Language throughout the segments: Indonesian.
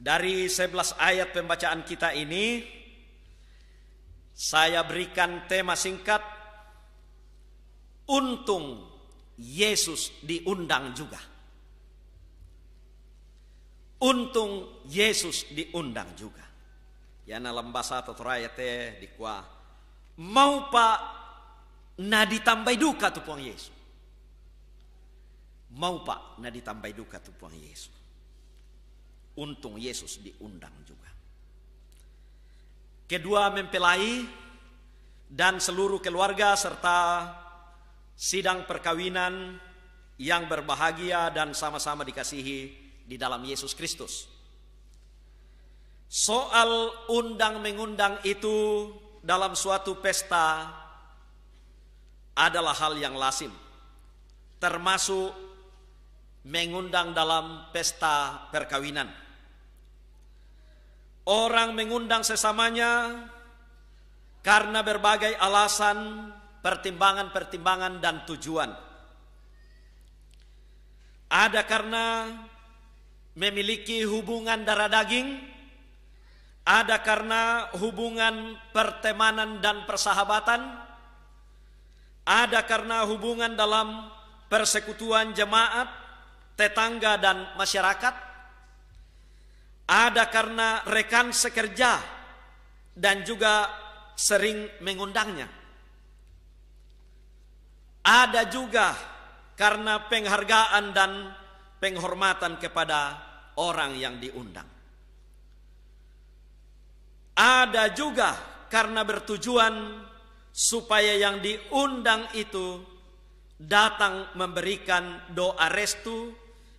Dari 11 ayat pembacaan kita ini saya berikan tema singkat untung Yesus diundang juga. Untung Yesus diundang juga. Ya dalam nah, bahasa atau teh dikua mau pak na ditambah duka tu puang Yesus. Mau pak na ditambah duka tu puang Yesus. Untung Yesus diundang juga. Kedua mempelai dan seluruh keluarga serta sidang perkawinan yang berbahagia dan sama-sama dikasihi di dalam Yesus Kristus. Soal undang mengundang itu dalam suatu pesta adalah hal yang lazim. Termasuk mengundang dalam pesta perkawinan. Orang mengundang sesamanya karena berbagai alasan, pertimbangan-pertimbangan dan tujuan. Ada karena memiliki hubungan darah daging, ada karena hubungan pertemanan dan persahabatan, ada karena hubungan dalam persekutuan jemaat, tetangga dan masyarakat, ada karena rekan sekerja dan juga sering mengundangnya. Ada juga karena penghargaan dan penghormatan kepada orang yang diundang. Ada juga karena bertujuan supaya yang diundang itu datang memberikan doa restu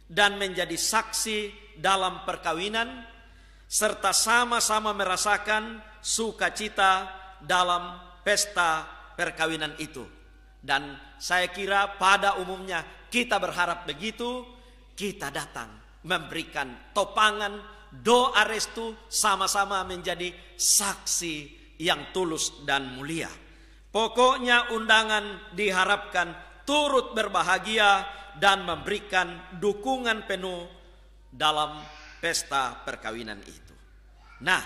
dan menjadi saksi dalam perkawinan serta sama-sama merasakan sukacita dalam pesta perkawinan itu. Dan saya kira pada umumnya kita berharap begitu, kita datang memberikan topangan, doa restu sama-sama menjadi saksi yang tulus dan mulia. Pokoknya undangan diharapkan turut berbahagia dan memberikan dukungan penuh dalam pesta perkawinan itu. Nah,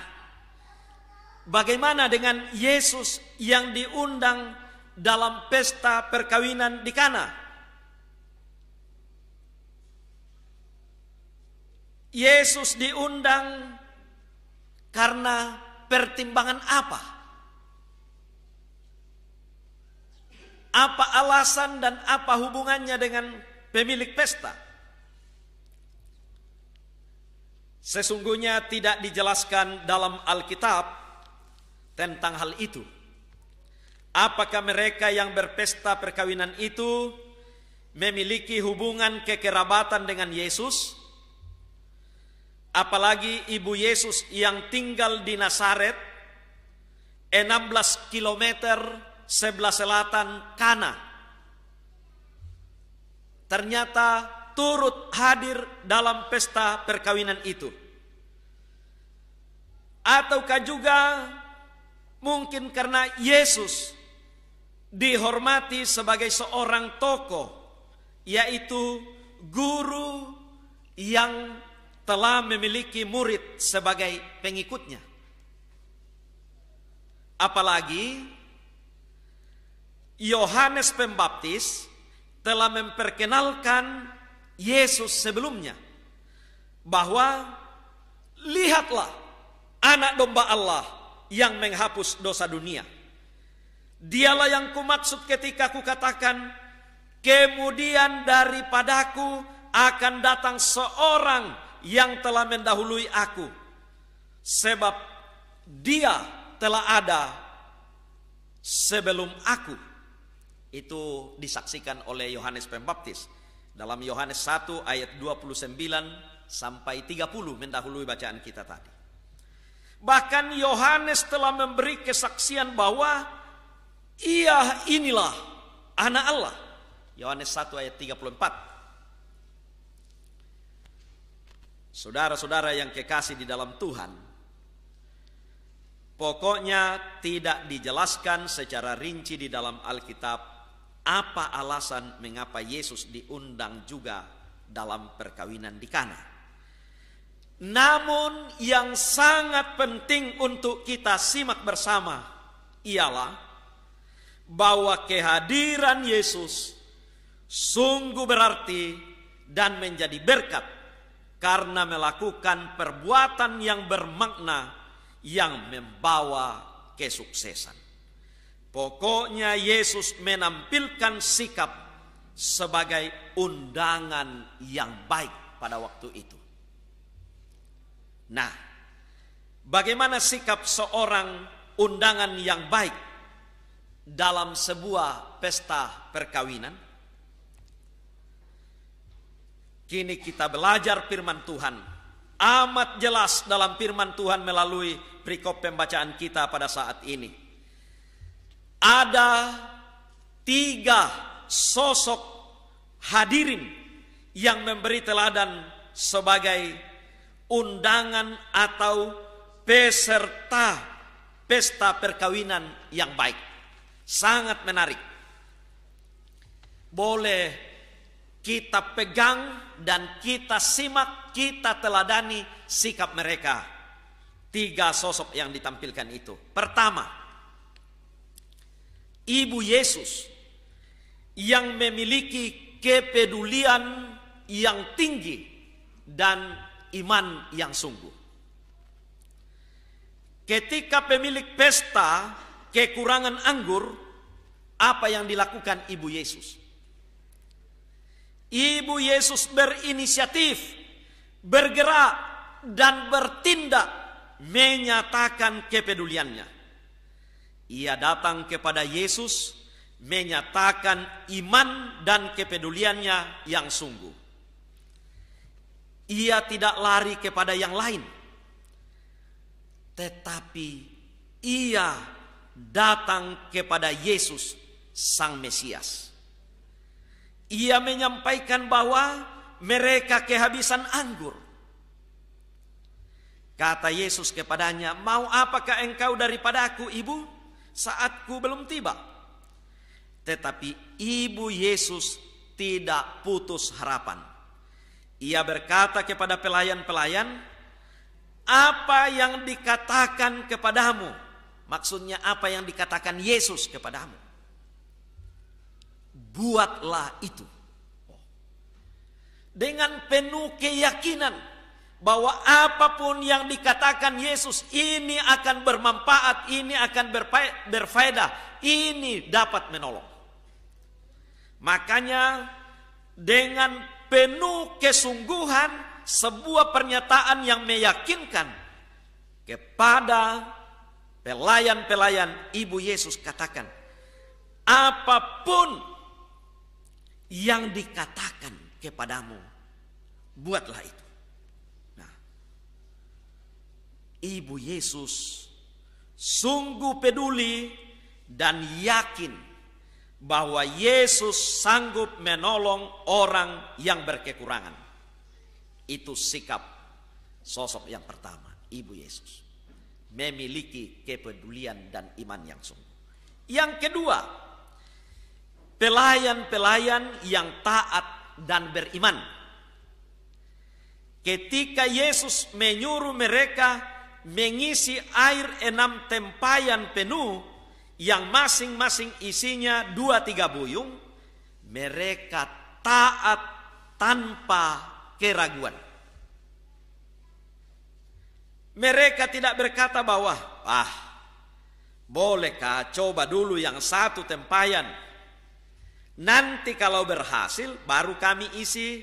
bagaimana dengan Yesus yang diundang dalam pesta perkawinan di Kana? Yesus diundang karena pertimbangan apa? Apa alasan dan apa hubungannya dengan pemilik pesta? Sesungguhnya tidak dijelaskan dalam Alkitab tentang hal itu. Apakah mereka yang berpesta perkawinan itu memiliki hubungan kekerabatan dengan Yesus? Apalagi ibu Yesus yang tinggal di Nazaret 16 km sebelah selatan Kana. Ternyata turut hadir dalam pesta perkawinan itu. Ataukah juga mungkin karena Yesus dihormati sebagai seorang tokoh, yaitu guru yang telah memiliki murid sebagai pengikutnya. Apalagi Yohanes Pembaptis telah memperkenalkan Yesus sebelumnya bahwa lihatlah anak domba Allah yang menghapus dosa dunia. Dialah yang kumaksud ketika kukatakan kemudian daripadaku akan datang seorang yang telah mendahului aku sebab dia telah ada sebelum aku. Itu disaksikan oleh Yohanes Pembaptis dalam Yohanes 1 ayat 29 sampai 30 mendahului bacaan kita tadi. Bahkan Yohanes telah memberi kesaksian bahwa ia inilah anak Allah. Yohanes 1 ayat 34. Saudara-saudara yang kekasih di dalam Tuhan, pokoknya tidak dijelaskan secara rinci di dalam Alkitab apa alasan mengapa Yesus diundang juga dalam perkawinan di Kana. Namun yang sangat penting untuk kita simak bersama ialah bahwa kehadiran Yesus sungguh berarti dan menjadi berkat karena melakukan perbuatan yang bermakna yang membawa kesuksesan. Pokoknya Yesus menampilkan sikap sebagai undangan yang baik pada waktu itu. Nah, bagaimana sikap seorang undangan yang baik dalam sebuah pesta perkawinan? Kini kita belajar firman Tuhan amat jelas dalam firman Tuhan melalui perikop pembacaan kita pada saat ini ada tiga sosok hadirin yang memberi teladan sebagai undangan atau peserta pesta perkawinan yang baik. Sangat menarik. Boleh kita pegang dan kita simak, kita teladani sikap mereka. Tiga sosok yang ditampilkan itu. Pertama, Ibu Yesus yang memiliki kepedulian yang tinggi dan iman yang sungguh. Ketika pemilik pesta kekurangan anggur, apa yang dilakukan Ibu Yesus? Ibu Yesus berinisiatif, bergerak, dan bertindak menyatakan kepeduliannya. Ia datang kepada Yesus menyatakan iman dan kepeduliannya yang sungguh. Ia tidak lari kepada yang lain, tetapi ia datang kepada Yesus, Sang Mesias. Ia menyampaikan bahwa mereka kehabisan anggur. Kata Yesus kepadanya, "Mau apakah engkau daripada daripadaku, Ibu?" saatku belum tiba. Tetapi ibu Yesus tidak putus harapan. Ia berkata kepada pelayan-pelayan, "Apa yang dikatakan kepadamu?" Maksudnya apa yang dikatakan Yesus kepadamu? Buatlah itu. Dengan penuh keyakinan bahwa apapun yang dikatakan Yesus ini akan bermanfaat, ini akan berfaedah, ini dapat menolong. Makanya dengan penuh kesungguhan sebuah pernyataan yang meyakinkan kepada pelayan-pelayan Ibu Yesus katakan, apapun yang dikatakan kepadamu, buatlah itu. Ibu Yesus sungguh peduli dan yakin bahwa Yesus sanggup menolong orang yang berkekurangan. Itu sikap sosok yang pertama, Ibu Yesus. Memiliki kepedulian dan iman yang sungguh. Yang kedua, pelayan-pelayan yang taat dan beriman. Ketika Yesus menyuruh mereka mengisi air enam tempayan penuh yang masing-masing isinya dua tiga buyung, mereka taat tanpa keraguan. Mereka tidak berkata bahwa, ah, bolehkah coba dulu yang satu tempayan. Nanti kalau berhasil, baru kami isi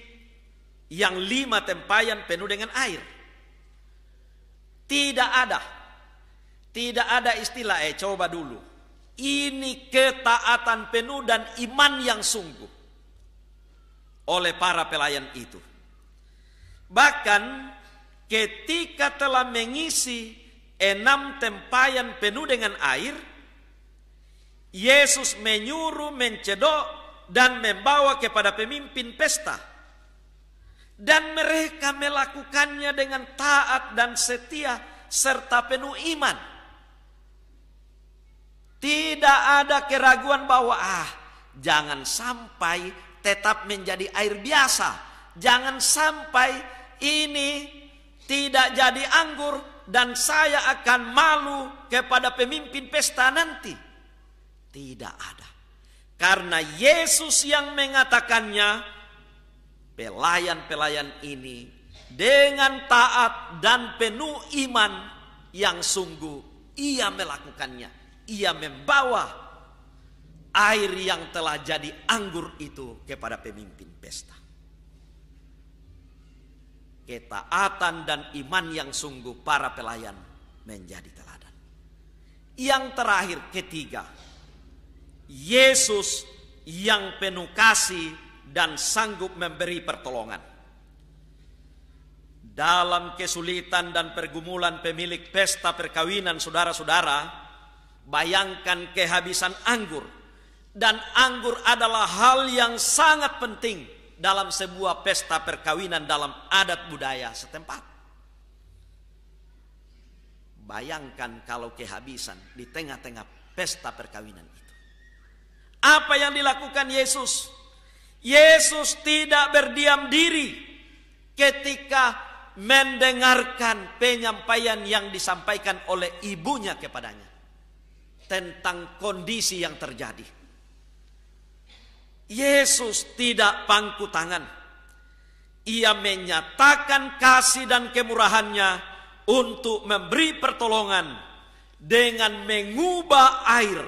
yang lima tempayan penuh dengan air. Tidak ada. Tidak ada istilah eh coba dulu. Ini ketaatan penuh dan iman yang sungguh oleh para pelayan itu. Bahkan ketika telah mengisi enam tempayan penuh dengan air, Yesus menyuruh mencedok dan membawa kepada pemimpin pesta dan mereka melakukannya dengan taat dan setia serta penuh iman. Tidak ada keraguan bahwa ah jangan sampai tetap menjadi air biasa. Jangan sampai ini tidak jadi anggur dan saya akan malu kepada pemimpin pesta nanti. Tidak ada. Karena Yesus yang mengatakannya, Pelayan-pelayan ini dengan taat dan penuh iman yang sungguh ia melakukannya. Ia membawa air yang telah jadi anggur itu kepada pemimpin pesta. Ketaatan dan iman yang sungguh para pelayan menjadi teladan. Yang terakhir ketiga, Yesus yang penuh kasih dan sanggup memberi pertolongan. Dalam kesulitan dan pergumulan pemilik pesta perkawinan saudara-saudara, bayangkan kehabisan anggur. Dan anggur adalah hal yang sangat penting dalam sebuah pesta perkawinan dalam adat budaya setempat. Bayangkan kalau kehabisan di tengah-tengah pesta perkawinan itu. Apa yang dilakukan Yesus? Yesus tidak berdiam diri ketika mendengarkan penyampaian yang disampaikan oleh ibunya kepadanya tentang kondisi yang terjadi. Yesus tidak pangku tangan. Ia menyatakan kasih dan kemurahannya untuk memberi pertolongan dengan mengubah air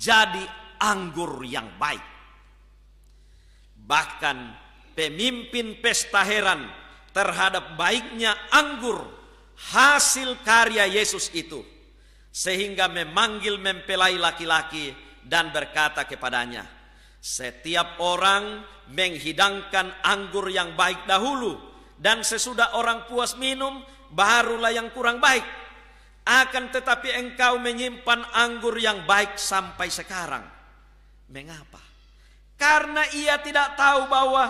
jadi anggur yang baik. Bahkan pemimpin pesta heran terhadap baiknya anggur hasil karya Yesus itu. Sehingga memanggil mempelai laki-laki dan berkata kepadanya, setiap orang menghidangkan anggur yang baik dahulu dan sesudah orang puas minum barulah yang kurang baik. Akan tetapi engkau menyimpan anggur yang baik sampai sekarang. Mengapa? Karena ia tidak tahu bahwa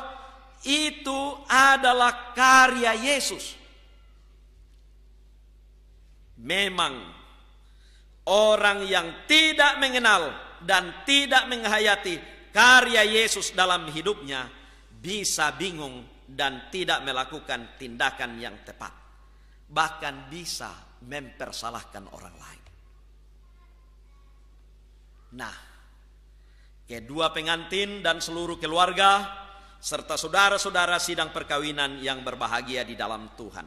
itu adalah karya Yesus. Memang orang yang tidak mengenal dan tidak menghayati karya Yesus dalam hidupnya bisa bingung dan tidak melakukan tindakan yang tepat. Bahkan bisa mempersalahkan orang lain. Nah, kedua pengantin dan seluruh keluarga, serta saudara-saudara sidang perkawinan yang berbahagia di dalam Tuhan.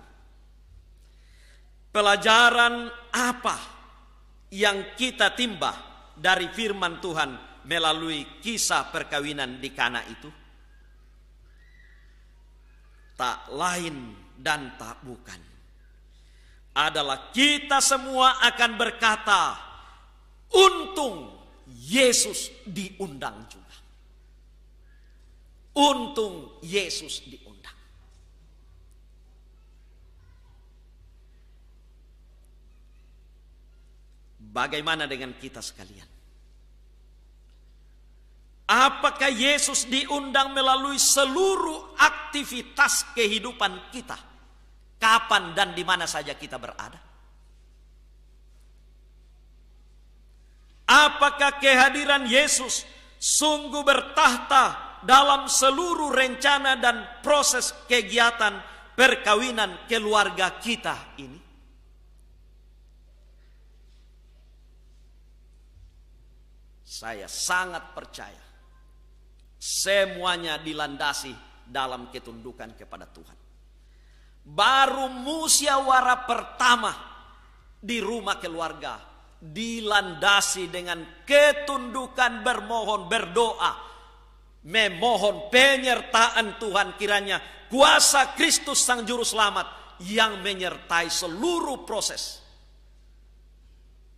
Pelajaran apa yang kita timbah dari firman Tuhan melalui kisah perkawinan di Kana itu? Tak lain dan tak bukan adalah kita semua akan berkata untung Yesus diundang juga. Untung Yesus diundang. Bagaimana dengan kita sekalian? Apakah Yesus diundang melalui seluruh aktivitas kehidupan kita? Kapan dan di mana saja kita berada? Apakah kehadiran Yesus sungguh bertahta dalam seluruh rencana dan proses kegiatan perkawinan keluarga kita ini? Saya sangat percaya semuanya dilandasi dalam ketundukan kepada Tuhan. Baru musyawarah pertama di rumah keluarga dilandasi dengan ketundukan bermohon berdoa memohon penyertaan Tuhan kiranya kuasa Kristus sang juru selamat yang menyertai seluruh proses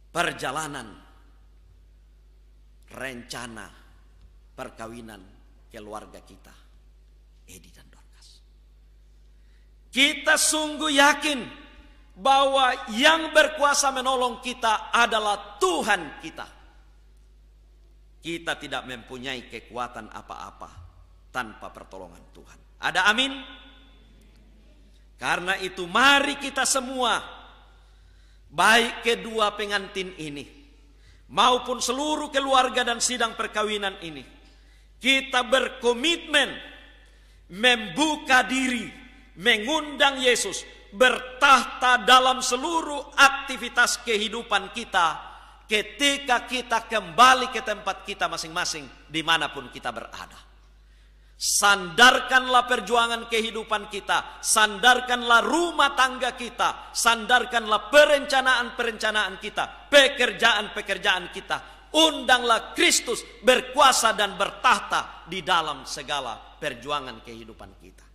perjalanan rencana perkawinan keluarga kita Edi dan Dorcas kita sungguh yakin bahwa yang berkuasa menolong kita adalah Tuhan kita. Kita tidak mempunyai kekuatan apa-apa tanpa pertolongan Tuhan. Ada amin? Karena itu mari kita semua baik kedua pengantin ini maupun seluruh keluarga dan sidang perkawinan ini kita berkomitmen membuka diri mengundang Yesus bertahta dalam seluruh aktivitas kehidupan kita ketika kita kembali ke tempat kita masing-masing dimanapun kita berada. Sandarkanlah perjuangan kehidupan kita, sandarkanlah rumah tangga kita, sandarkanlah perencanaan-perencanaan kita, pekerjaan-pekerjaan kita. Undanglah Kristus berkuasa dan bertahta di dalam segala perjuangan kehidupan kita.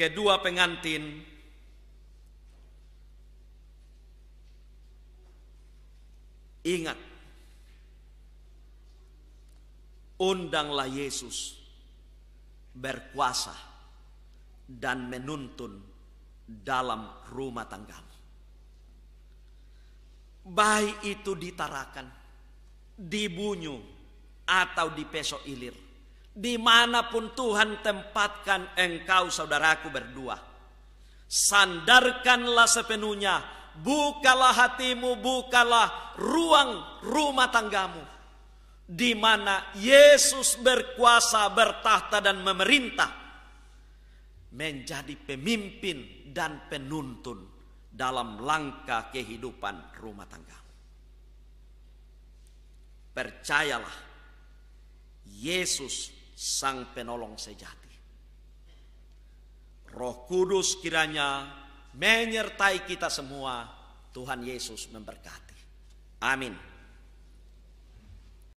kedua pengantin ingat undanglah Yesus berkuasa dan menuntun dalam rumah tangga. baik itu ditarakan dibunyu atau di peso ilir Dimanapun Tuhan tempatkan engkau saudaraku berdua. Sandarkanlah sepenuhnya. Bukalah hatimu, bukalah ruang rumah tanggamu. Di mana Yesus berkuasa, bertahta dan memerintah. Menjadi pemimpin dan penuntun dalam langkah kehidupan rumah tanggamu percayalah Yesus sang penolong sejati. Roh Kudus kiranya menyertai kita semua. Tuhan Yesus memberkati. Amin.